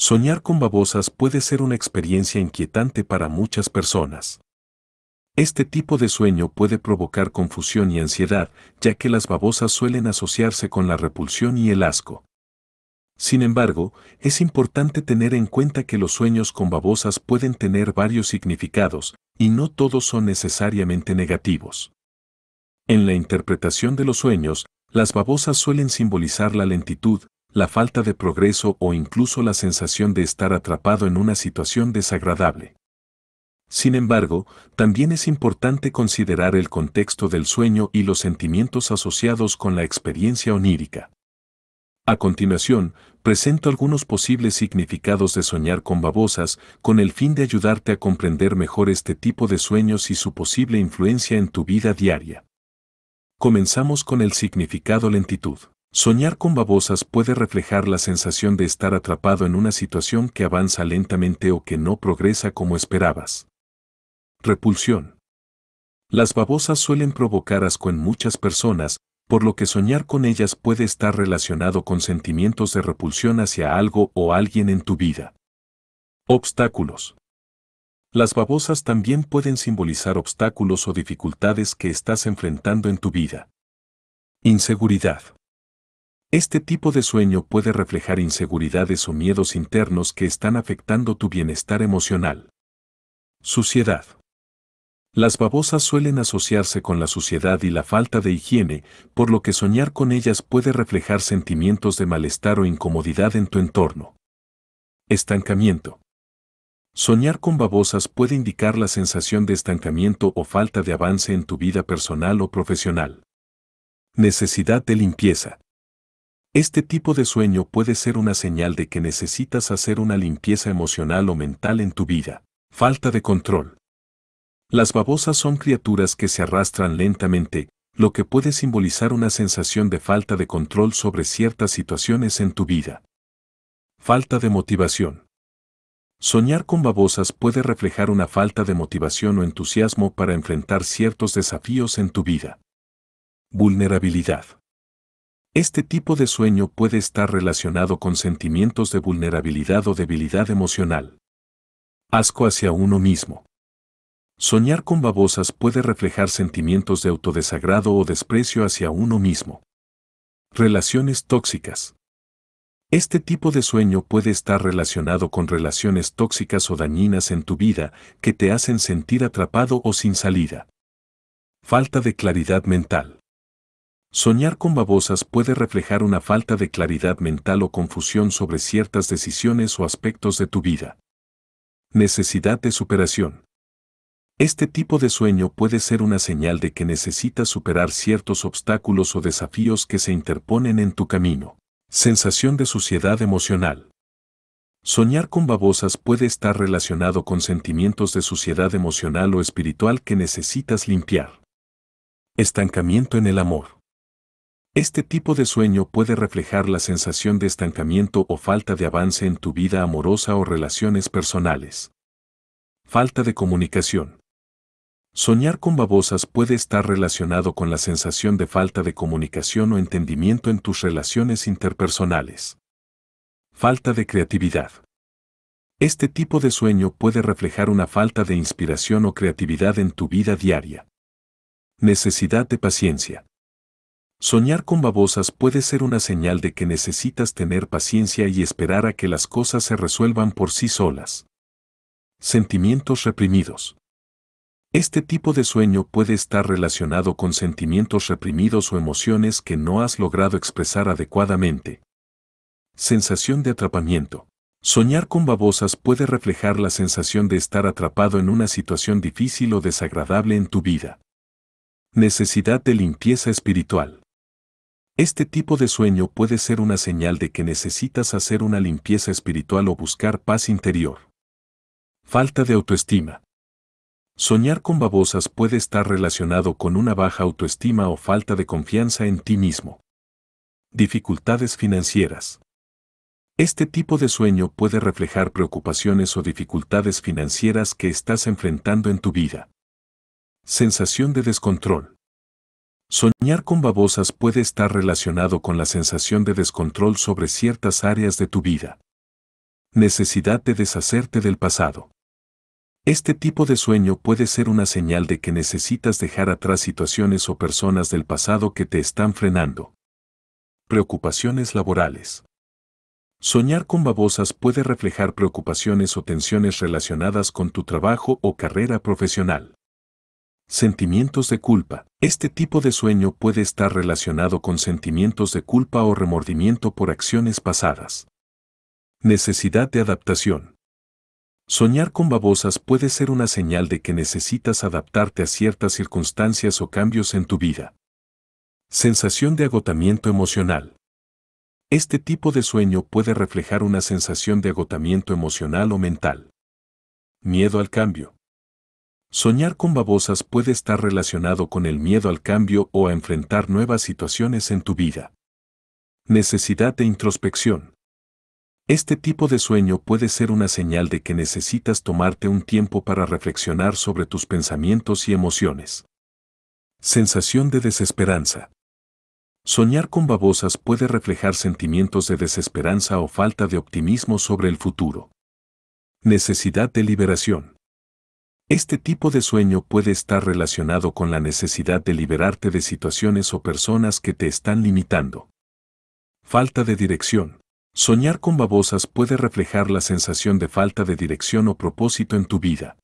Soñar con babosas puede ser una experiencia inquietante para muchas personas. Este tipo de sueño puede provocar confusión y ansiedad, ya que las babosas suelen asociarse con la repulsión y el asco. Sin embargo, es importante tener en cuenta que los sueños con babosas pueden tener varios significados, y no todos son necesariamente negativos. En la interpretación de los sueños, las babosas suelen simbolizar la lentitud, la falta de progreso o incluso la sensación de estar atrapado en una situación desagradable. Sin embargo, también es importante considerar el contexto del sueño y los sentimientos asociados con la experiencia onírica. A continuación, presento algunos posibles significados de soñar con babosas con el fin de ayudarte a comprender mejor este tipo de sueños y su posible influencia en tu vida diaria. Comenzamos con el significado lentitud. Soñar con babosas puede reflejar la sensación de estar atrapado en una situación que avanza lentamente o que no progresa como esperabas. Repulsión. Las babosas suelen provocar asco en muchas personas, por lo que soñar con ellas puede estar relacionado con sentimientos de repulsión hacia algo o alguien en tu vida. Obstáculos. Las babosas también pueden simbolizar obstáculos o dificultades que estás enfrentando en tu vida. Inseguridad. Este tipo de sueño puede reflejar inseguridades o miedos internos que están afectando tu bienestar emocional. Suciedad. Las babosas suelen asociarse con la suciedad y la falta de higiene, por lo que soñar con ellas puede reflejar sentimientos de malestar o incomodidad en tu entorno. Estancamiento. Soñar con babosas puede indicar la sensación de estancamiento o falta de avance en tu vida personal o profesional. Necesidad de limpieza. Este tipo de sueño puede ser una señal de que necesitas hacer una limpieza emocional o mental en tu vida. Falta de control. Las babosas son criaturas que se arrastran lentamente, lo que puede simbolizar una sensación de falta de control sobre ciertas situaciones en tu vida. Falta de motivación. Soñar con babosas puede reflejar una falta de motivación o entusiasmo para enfrentar ciertos desafíos en tu vida. Vulnerabilidad. Este tipo de sueño puede estar relacionado con sentimientos de vulnerabilidad o debilidad emocional. Asco hacia uno mismo. Soñar con babosas puede reflejar sentimientos de autodesagrado o desprecio hacia uno mismo. Relaciones tóxicas. Este tipo de sueño puede estar relacionado con relaciones tóxicas o dañinas en tu vida que te hacen sentir atrapado o sin salida. Falta de claridad mental. Soñar con babosas puede reflejar una falta de claridad mental o confusión sobre ciertas decisiones o aspectos de tu vida. Necesidad de superación. Este tipo de sueño puede ser una señal de que necesitas superar ciertos obstáculos o desafíos que se interponen en tu camino. Sensación de suciedad emocional. Soñar con babosas puede estar relacionado con sentimientos de suciedad emocional o espiritual que necesitas limpiar. Estancamiento en el amor. Este tipo de sueño puede reflejar la sensación de estancamiento o falta de avance en tu vida amorosa o relaciones personales. Falta de comunicación. Soñar con babosas puede estar relacionado con la sensación de falta de comunicación o entendimiento en tus relaciones interpersonales. Falta de creatividad. Este tipo de sueño puede reflejar una falta de inspiración o creatividad en tu vida diaria. Necesidad de paciencia. Soñar con babosas puede ser una señal de que necesitas tener paciencia y esperar a que las cosas se resuelvan por sí solas. Sentimientos reprimidos. Este tipo de sueño puede estar relacionado con sentimientos reprimidos o emociones que no has logrado expresar adecuadamente. Sensación de atrapamiento. Soñar con babosas puede reflejar la sensación de estar atrapado en una situación difícil o desagradable en tu vida. Necesidad de limpieza espiritual. Este tipo de sueño puede ser una señal de que necesitas hacer una limpieza espiritual o buscar paz interior. Falta de autoestima. Soñar con babosas puede estar relacionado con una baja autoestima o falta de confianza en ti mismo. Dificultades financieras. Este tipo de sueño puede reflejar preocupaciones o dificultades financieras que estás enfrentando en tu vida. Sensación de descontrol. Soñar con babosas puede estar relacionado con la sensación de descontrol sobre ciertas áreas de tu vida. Necesidad de deshacerte del pasado. Este tipo de sueño puede ser una señal de que necesitas dejar atrás situaciones o personas del pasado que te están frenando. Preocupaciones laborales. Soñar con babosas puede reflejar preocupaciones o tensiones relacionadas con tu trabajo o carrera profesional. Sentimientos de culpa. Este tipo de sueño puede estar relacionado con sentimientos de culpa o remordimiento por acciones pasadas. Necesidad de adaptación. Soñar con babosas puede ser una señal de que necesitas adaptarte a ciertas circunstancias o cambios en tu vida. Sensación de agotamiento emocional. Este tipo de sueño puede reflejar una sensación de agotamiento emocional o mental. Miedo al cambio. Soñar con babosas puede estar relacionado con el miedo al cambio o a enfrentar nuevas situaciones en tu vida. Necesidad de introspección. Este tipo de sueño puede ser una señal de que necesitas tomarte un tiempo para reflexionar sobre tus pensamientos y emociones. Sensación de desesperanza. Soñar con babosas puede reflejar sentimientos de desesperanza o falta de optimismo sobre el futuro. Necesidad de liberación. Este tipo de sueño puede estar relacionado con la necesidad de liberarte de situaciones o personas que te están limitando. Falta de dirección. Soñar con babosas puede reflejar la sensación de falta de dirección o propósito en tu vida.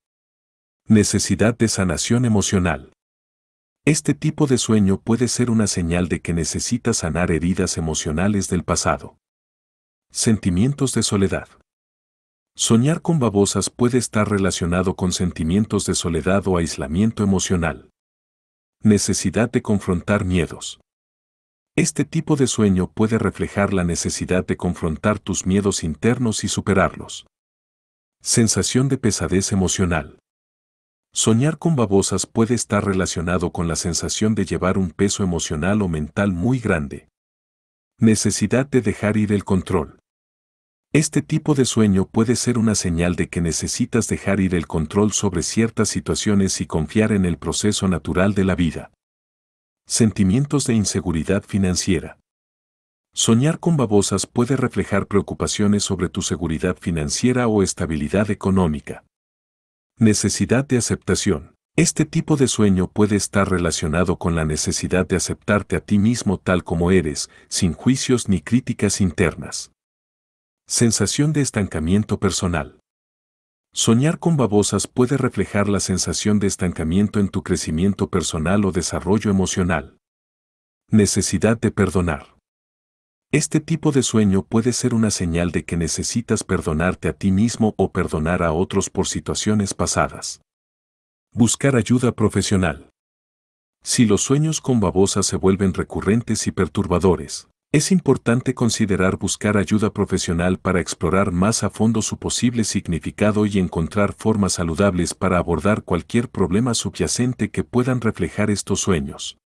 Necesidad de sanación emocional. Este tipo de sueño puede ser una señal de que necesitas sanar heridas emocionales del pasado. Sentimientos de soledad. Soñar con babosas puede estar relacionado con sentimientos de soledad o aislamiento emocional. Necesidad de confrontar miedos. Este tipo de sueño puede reflejar la necesidad de confrontar tus miedos internos y superarlos. Sensación de pesadez emocional. Soñar con babosas puede estar relacionado con la sensación de llevar un peso emocional o mental muy grande. Necesidad de dejar ir el control. Este tipo de sueño puede ser una señal de que necesitas dejar ir el control sobre ciertas situaciones y confiar en el proceso natural de la vida. Sentimientos de inseguridad financiera. Soñar con babosas puede reflejar preocupaciones sobre tu seguridad financiera o estabilidad económica. Necesidad de aceptación. Este tipo de sueño puede estar relacionado con la necesidad de aceptarte a ti mismo tal como eres, sin juicios ni críticas internas. Sensación de estancamiento personal. Soñar con babosas puede reflejar la sensación de estancamiento en tu crecimiento personal o desarrollo emocional. Necesidad de perdonar. Este tipo de sueño puede ser una señal de que necesitas perdonarte a ti mismo o perdonar a otros por situaciones pasadas. Buscar ayuda profesional. Si los sueños con babosas se vuelven recurrentes y perturbadores, es importante considerar buscar ayuda profesional para explorar más a fondo su posible significado y encontrar formas saludables para abordar cualquier problema subyacente que puedan reflejar estos sueños.